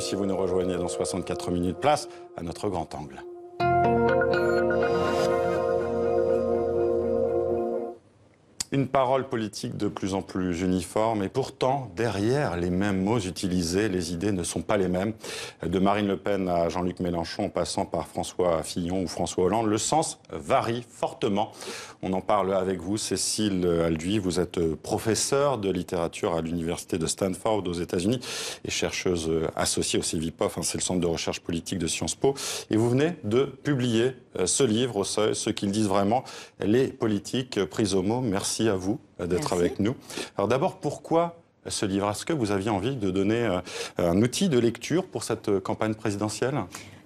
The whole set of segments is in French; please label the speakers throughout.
Speaker 1: si vous nous rejoignez dans 64 minutes place à notre grand angle. Une parole politique de plus en plus uniforme et pourtant, derrière les mêmes mots utilisés, les idées ne sont pas les mêmes. De Marine Le Pen à Jean-Luc Mélenchon en passant par François Fillon ou François Hollande, le sens varie fortement. On en parle avec vous, Cécile Alduy. Vous êtes professeure de littérature à l'université de Stanford aux États-Unis et chercheuse associée au CVPOF, hein, c'est le centre de recherche politique de Sciences Po. Et vous venez de publier euh, ce livre ce qu'ils disent vraiment, les politiques prises au mot. Merci à vous euh, d'être avec nous. Alors d'abord, pourquoi ce livre Est-ce que vous aviez envie de donner euh, un outil de lecture pour cette euh, campagne présidentielle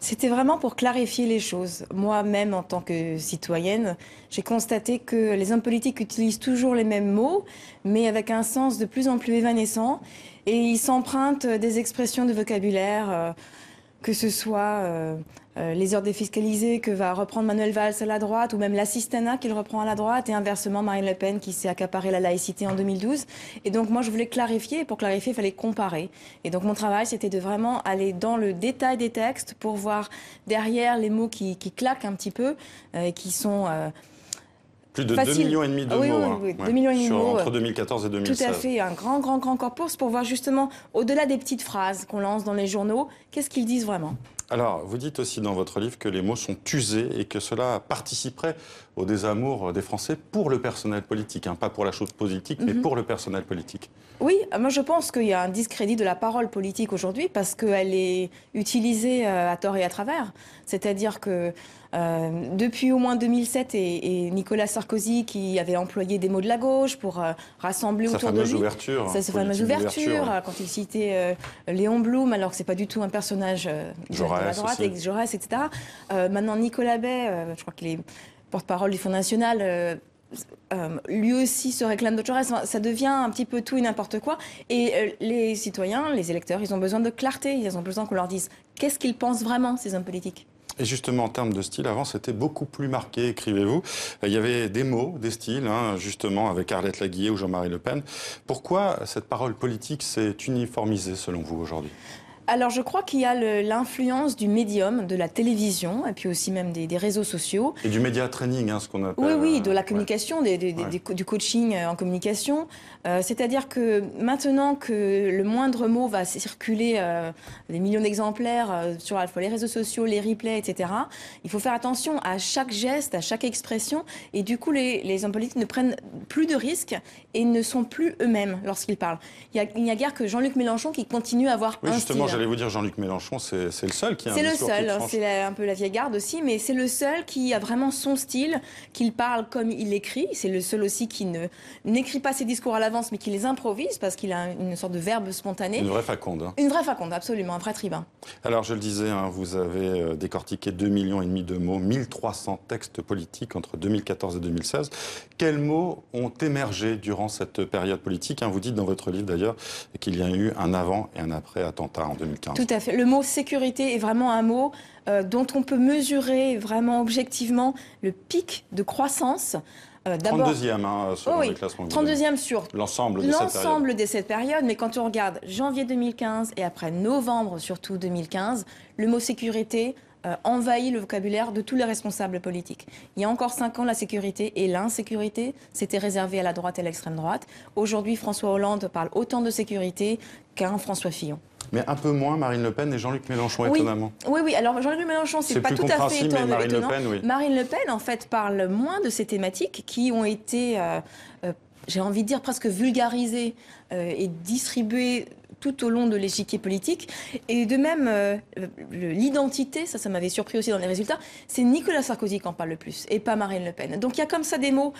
Speaker 2: c'était vraiment pour clarifier les choses. Moi-même, en tant que citoyenne, j'ai constaté que les hommes politiques utilisent toujours les mêmes mots, mais avec un sens de plus en plus évanescent, et ils s'empruntent des expressions de vocabulaire que ce soit euh, euh, les heures défiscalisées que va reprendre Manuel Valls à la droite, ou même l'assistanat qu'il reprend à la droite, et inversement Marine Le Pen qui s'est accaparée la laïcité en 2012. Et donc moi je voulais clarifier, et pour clarifier il fallait comparer. Et donc mon travail c'était de vraiment aller dans le détail des textes pour voir derrière les mots qui, qui claquent un petit peu, euh, et qui sont...
Speaker 1: Plus de 2,5 millions et de ah oui, Oui, hein. de mots. Entre 2014 euh, et 2016. Tout à fait,
Speaker 2: un grand, grand, grand corpus pour voir justement, au-delà des petites phrases qu'on lance dans les journaux, qu'est-ce qu'ils disent vraiment.
Speaker 1: Alors, vous dites aussi dans votre livre que les mots sont usés et que cela participerait au désamour des Français pour le personnel politique, hein. pas pour la chose politique, mais mhm. pour le personnel politique.
Speaker 2: Oui, moi je pense qu'il y a un discrédit de la parole politique aujourd'hui parce qu'elle est utilisée euh, à tort et à travers. C'est-à-dire que euh, depuis au moins 2007 et, Nicolas Sarkozy qui avait employé des mots de la gauche pour euh, rassembler autour de lui. Ouverture, hein, sa fameuse ouverture. Quand il citait Léon Blum alors que c'est pas du tout un personnage la droite, avec Jaurès, etc. Euh, maintenant, Nicolas Bay, euh, je crois qu'il est porte-parole du Fonds national. Euh, lui aussi se réclame de Jaurès. ça devient un petit peu tout et n'importe quoi. Et les citoyens, les électeurs, ils ont besoin de clarté. Ils ont besoin qu'on leur dise qu'est-ce qu'ils pensent vraiment, ces hommes politiques.
Speaker 1: Et justement, en termes de style, avant, c'était beaucoup plus marqué, écrivez-vous. Il y avait des mots, des styles, hein, justement, avec Arlette Laguillet ou Jean-Marie Le Pen. Pourquoi cette parole politique s'est uniformisée, selon vous, aujourd'hui
Speaker 2: alors je crois qu'il y a l'influence du médium, de la télévision, et puis aussi même des, réseaux sociaux.
Speaker 1: Et du média training, hein, ce qu'on appelle. Oui,
Speaker 2: oui, de la euh, communication, des, du coaching euh, en communication. Euh, c'est-à-dire que maintenant que le moindre mot va circuler des millions d'exemplaires sur les réseaux sociaux, les replays, etc., il faut faire attention à chaque geste, à chaque expression. Et du coup, les, les hommes politiques ne prennent plus de risques et ne sont plus eux-mêmes lorsqu'ils parlent. Il n'y a, guère que Jean-Luc Mélenchon qui continue à avoir un style allez
Speaker 1: vous dire, Jean-Luc Mélenchon, c'est le seul qui a C'est le seul, hein, c'est
Speaker 2: un peu la vieille garde aussi, mais c'est le seul qui a vraiment son style, qu'il parle comme il écrit. C'est le seul aussi qui ne n'écrit pas ses discours à l'avance, mais qui les improvise parce qu'il a une sorte de verbe spontané. Une vraie faconde. Hein. Une vraie faconde, absolument, un vrai tribun.
Speaker 1: Alors, je le disais, hein, vous avez euh, décortiqué 2,5 millions et demi de mots, 1300 textes politiques entre 2014 et 2016. Quels mots ont émergé durant cette période politique Vous dites dans votre livre d'ailleurs qu'il y a eu un avant et un après attentat en tout
Speaker 2: à fait. Le mot sécurité est vraiment un mot euh, dont on peut mesurer vraiment objectivement le pic de croissance. 32e, euh, 32e hein, sur l'ensemble de, cette période. Mais quand on regarde janvier 2015 et après novembre surtout 2015, le mot sécurité euh, envahit le vocabulaire de tous les responsables politiques. Il y a encore cinq ans, la sécurité et l'insécurité, c'était réservé à la droite et à l'extrême droite. Aujourd'hui, François Hollande parle autant de sécurité qu'un François Fillon
Speaker 1: mais un peu moins Marine Le Pen et Jean-Luc Mélenchon, étonnamment.
Speaker 2: Oui, oui, alors Jean-Luc Mélenchon, c'est pas tout à fait étonnant. Marine, Le Pen, Marine Le Pen, en fait, parle moins de ces thématiques qui ont été, euh, euh, j'ai envie de dire, presque vulgarisées euh, et distribuées tout au long de l'échiquier politique. Et de même, l'identité, ça, ça m'avait surpris aussi dans les résultats, c'est Nicolas Sarkozy qui en parle le plus et pas Marine Le Pen. Donc il y a comme ça des mots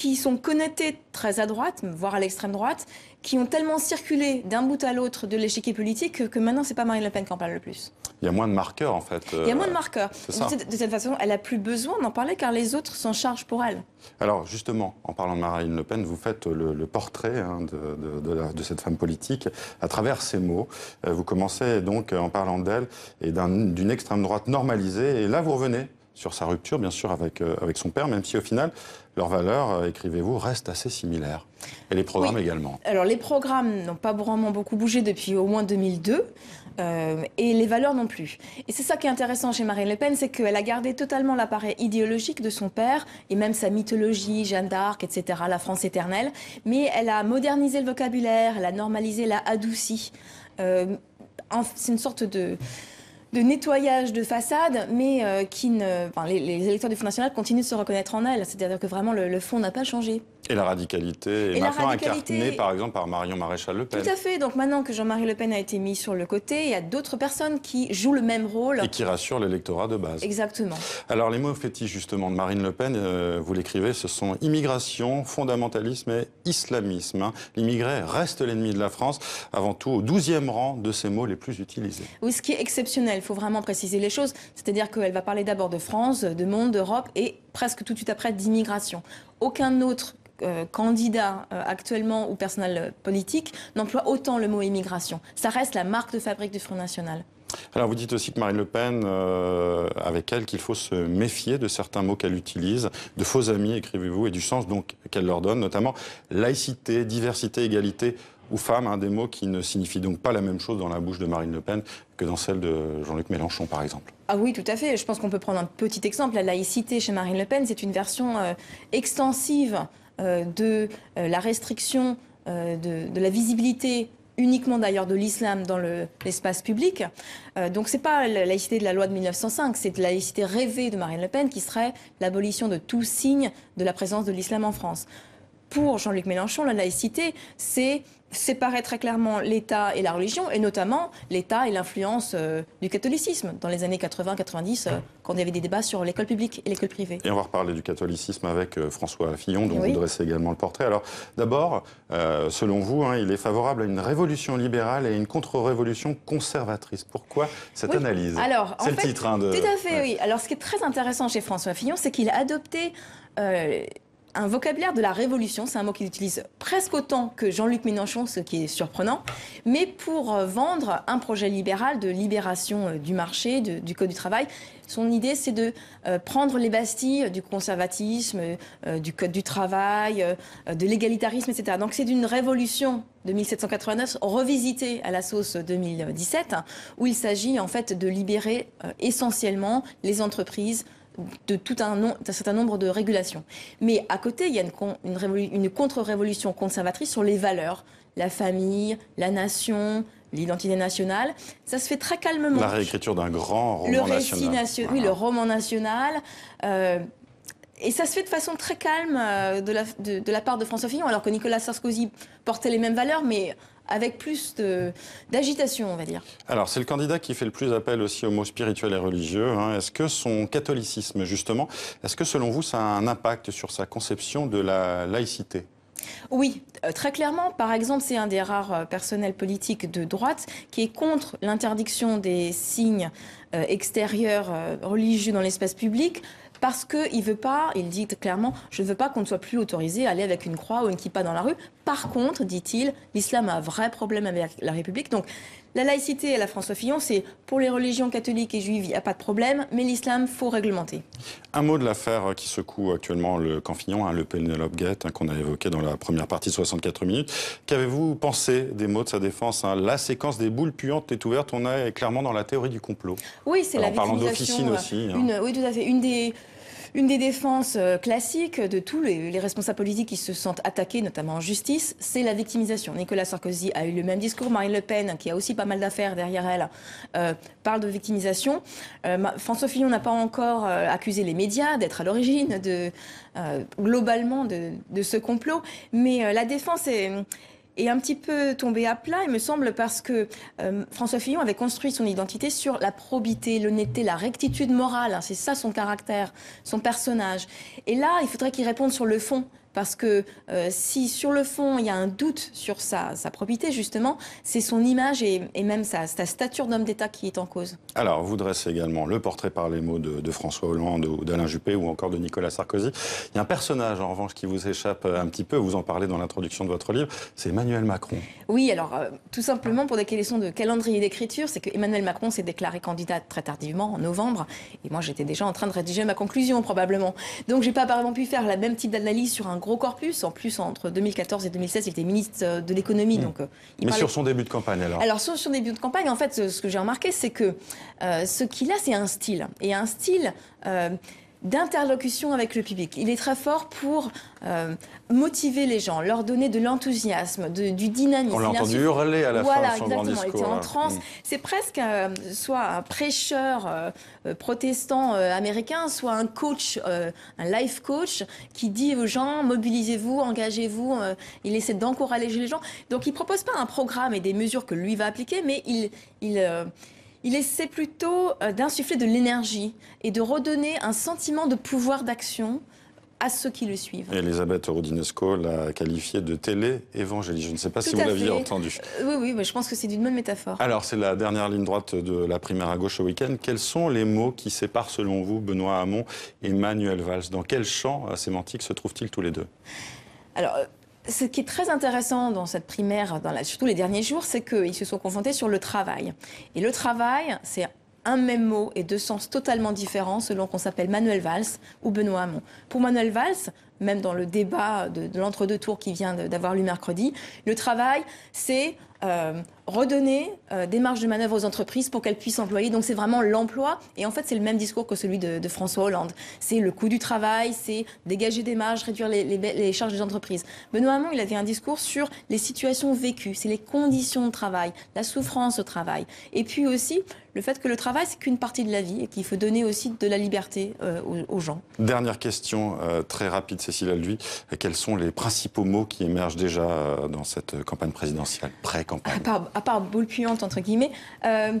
Speaker 2: qui sont connectés très à droite, voire à l'extrême droite, qui ont tellement circulé d'un bout à l'autre de l'échiquier politique que, maintenant, maintenant, c'est pas Marine Le Pen qui en parle le plus.
Speaker 1: Il y a moins de marqueurs, en fait. Il y a moins de euh, marqueurs. de
Speaker 2: cette façon, elle a plus besoin d'en parler car les autres s'en chargent pour elle.
Speaker 1: Alors, justement, en parlant de Marine Le Pen, vous faites le, portrait hein, de, de, cette femme politique à travers ces mots. Euh, vous commencez donc en parlant d'elle et d'une extrême droite normalisée. Et là, vous revenez sur sa rupture, bien sûr, avec, euh, avec son père, même si au final, leurs valeurs, euh, écrivez-vous, restent assez similaires. Et les programmes également.
Speaker 2: Alors, les programmes n'ont pas vraiment beaucoup bougé depuis au moins 2002. Euh, et les valeurs non plus. Et c'est ça qui est intéressant chez Marine Le Pen, c'est qu'elle a gardé totalement l'appareil idéologique de son père et même sa mythologie, Jeanne d'Arc, etc., la France éternelle, mais elle a modernisé le vocabulaire, elle a normalisé, la adouci. c'est une sorte de de nettoyage de façade, mais euh, qui ne, les, électeurs du Fonds National continuent de se reconnaître en elle. C'est-à-dire que vraiment, le fond n'a pas changé.
Speaker 1: Et la radicalité est et maintenant incarnée par exemple par Marion Maréchal Le Pen. Tout à
Speaker 2: fait. Donc maintenant que Jean-Marie Le Pen a été mis sur le côté, il y a d'autres personnes qui jouent le même rôle. Et
Speaker 1: qui rassurent l'électorat de base. Exactement. Alors les mots fétiches justement de Marine Le Pen, euh, vous l'écrivez, ce sont immigration, fondamentalisme et islamisme. Hein. L'immigré reste l'ennemi de la France, avant tout au 12e rang de ces mots les plus utilisés.
Speaker 2: Oui, ce qui est exceptionnel, il faut vraiment préciser les choses. C'est-à-dire qu'elle va parler d'abord de France, de monde, d'Europe et presque tout de suite après d'immigration. Aucun autre euh, candidat candidats euh, actuellement ou personnel euh, politique n'emploient autant le mot immigration. Ça reste la marque de fabrique du Front National.
Speaker 1: Alors vous dites aussi que Marine Le Pen, avec elle, qu'il faut se méfier de certains mots qu'elle utilise, de faux amis, écrivez-vous, et du sens donc qu'elle leur donne, notamment laïcité, diversité, égalité ou femme, des mots qui ne signifient donc pas la même chose dans la bouche de Marine Le Pen que dans celle de Jean-Luc Mélenchon, par exemple.
Speaker 2: Ah oui, tout à fait. Je pense qu'on peut prendre un petit exemple. La laïcité chez Marine Le Pen, c'est une version extensive euh, de euh, la restriction euh, de, la visibilité uniquement d'ailleurs de l'islam dans l'espace public. donc ce n'est pas la laïcité de la loi de 1905, c'est la laïcité rêvée de Marine Le Pen qui serait l'abolition de tout signe de la présence de l'islam en France pour Jean-Luc Mélenchon, la laïcité, c'est séparer très clairement l'État et la religion, et notamment l'État et l'influence euh, du catholicisme dans les années 80-90, euh, quand il y avait des débats sur l'école publique et l'école privée.
Speaker 1: Et on va reparler du catholicisme avec euh, François Fillon, dont eh vous dressez également le portrait. Alors d'abord, selon vous, hein, il est favorable à une révolution libérale et une contre-révolution conservatrice. Pourquoi cette analyse Alors, C'est le titre. Hein, de... Tout à fait,
Speaker 2: oui. Alors ce qui est très intéressant chez François Fillon, c'est qu'il a adopté un vocabulaire de la révolution, c'est un mot qu'il utilise presque autant que Jean-Luc Mélenchon, ce qui est surprenant, mais pour euh, vendre un projet libéral de libération euh, du marché, du code du travail. Son idée, c'est de euh, prendre les bastilles du conservatisme, du code du travail, de l'égalitarisme, etc. Donc c'est d'une révolution de 1789 revisitée à la sauce 2017, hein, où il s'agit en fait de libérer essentiellement les entreprises, de tout un, un, certain nombre de régulations. Mais à côté, il y a une, une, contre-révolution conservatrice sur les valeurs, la famille, la nation, l'identité nationale. Ça se fait très calmement. La
Speaker 1: réécriture d'un grand roman le national. Oui, le
Speaker 2: roman national. Euh, et ça se fait de façon très calme euh, de la, de, la part de François Fillon, alors que Nicolas Sarkozy portait les mêmes valeurs, mais avec plus d'agitation, on va dire.
Speaker 1: Alors, c'est le candidat qui fait le plus appel aussi aux mots spirituels et religieux. Hein. Est-ce que son catholicisme, justement, est-ce que selon vous, ça a un impact sur sa conception de la laïcité
Speaker 2: oui, euh, très clairement. Par exemple, c'est un des rares euh, personnels politiques de droite qui est contre l'interdiction des signes extérieurs religieux dans l'espace public, parce qu'il veut pas, il dit clairement, je ne veux pas qu'on ne soit plus autorisé à aller avec une croix ou une kippa dans la rue. Par contre, dit-il, l'islam a un vrai problème avec la République. Donc, la laïcité à la François Fillon, c'est pour les religions catholiques et juives, il n'y a pas de problème, mais l'islam, faut réglementer.
Speaker 1: Un mot de l'affaire qui secoue actuellement le camp Fillon, hein, le Penelope Gate, hein, qu'on a évoqué dans la première partie de 64 minutes. Qu'avez-vous pensé des mots de sa défense hein? La séquence des boules puantes est ouverte, on est clairement dans la théorie du complot.
Speaker 2: Oui, c'est la En parlant d'officine euh, aussi. oui, tout à fait. Une des, une des défenses euh, classiques de tous les, responsables politiques qui se sentent attaqués, notamment en justice, c'est la victimisation. Nicolas Sarkozy a eu le même discours. Marine Le Pen, qui a aussi pas mal d'affaires derrière elle, euh, parle de victimisation. Euh, François Fillon n'a pas encore accusé les médias d'être à l'origine globalement de, ce complot. Mais la défense est et un petit peu tombé à plat, il me semble, parce que euh, François Fillon avait construit son identité sur la probité, l'honnêteté, la rectitude morale. Hein, c'est ça son caractère, son personnage. Et là, il faudrait qu'il réponde sur le fond. Parce que euh, si sur le fond il y a un doute sur sa, sa probité, justement, c'est son image et, même sa, stature d'homme d'État qui est en cause.
Speaker 1: Alors, vous dressez également le portrait par les mots de, François Hollande ou d'Alain Juppé ou encore de Nicolas Sarkozy. Il y a un personnage, en revanche, qui vous échappe euh, un petit peu, vous en parlez dans l'introduction de votre livre, c'est Emmanuel Macron.
Speaker 2: Oui, alors, euh, tout simplement pour des questions de calendrier d'écriture, c'est que Emmanuel Macron s'est déclaré candidat très tardivement, en novembre, et moi j'étais déjà en train de rédiger ma conclusion, probablement. Donc, j'ai pas apparemment pu faire la même type d'analyse sur un gros corpus. En plus, entre 2014 et 2016, il était ministre euh, de l'économie. Hmm. Donc, euh, Mais sur
Speaker 1: son début de campagne, alors Alors,
Speaker 2: sur son début de campagne, en fait, ce, que j'ai remarqué, c'est que euh, ce qu'il a, c'est un style. Et un style d'interlocution avec le public. Il est très fort pour euh, motiver les gens, leur donner de l'enthousiasme, du dynamisme. On l'a entendu hurler à la fin de son exactement, grand discours. en hein. transe. Mm. C'est presque euh, soit un prêcheur euh, protestant américain, soit un coach, un life coach, qui dit aux gens mobilisez-vous, engagez-vous. il essaie d'encourager les gens. Donc il propose pas un programme et des mesures que lui va appliquer, mais il, il il essaie plutôt euh, d'insuffler de l'énergie et de redonner un sentiment de pouvoir d'action à ceux qui le suivent.
Speaker 1: Elisabeth Rodinesco l'a qualifié de télé-évangéliste. Je ne sais pas si vous l'aviez entendu.
Speaker 2: Euh, oui, oui, je pense que c'est une bonne métaphore.
Speaker 1: Alors, c'est la dernière ligne droite de la primaire à gauche au week-end. Quels sont les mots qui séparent, selon vous, Benoît Hamon et Manuel Valls Dans quel champ euh, sémantique se trouvent-ils tous les deux
Speaker 2: ce qui est très intéressant dans cette primaire, dans la, surtout les derniers jours, c'est qu'ils se sont confrontés sur le travail. Et le travail, c'est un même mot et deux sens totalement différents selon qu'on s'appelle Manuel Valls ou Benoît Hamon. Pour Manuel Valls, même dans le débat de, l'entre-deux tours qui vient d'avoir lieu mercredi, le travail, c'est euh, redonner euh, des marges de manœuvre aux entreprises pour qu'elles puissent employer. Donc c'est vraiment l'emploi. Et en fait, c'est le même discours que celui de, François Hollande. C'est le coût du travail, c'est dégager des marges, réduire les, charges des entreprises. Benoît Hamon, il avait un discours sur les situations vécues, c'est les conditions de travail, la souffrance au travail. Et puis aussi le fait que le travail, c'est qu'une partie de la vie et qu'il faut donner aussi de la liberté euh, aux, gens.
Speaker 1: Dernière question euh, très rapide, Cécile Alduy. Quels sont les principaux mots qui émergent déjà dans cette campagne présidentielle, pré-campagne
Speaker 2: ah, à part boule puante, entre guillemets. Euh,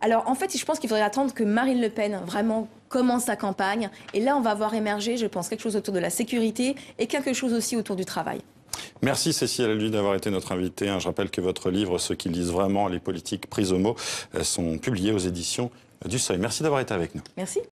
Speaker 2: alors en fait, je pense qu'il faudrait attendre que Marine Le Pen vraiment commence sa campagne. Et là, on va voir émerger, je pense, quelque chose autour de la sécurité et quelque chose aussi autour du travail.
Speaker 1: Merci Cécile lui d'avoir été notre invitée. Je rappelle que votre livre, Ceux qui lisent vraiment les politiques prises au mot, euh, sont publiés aux éditions du Seuil. Merci d'avoir été avec nous.
Speaker 2: Merci.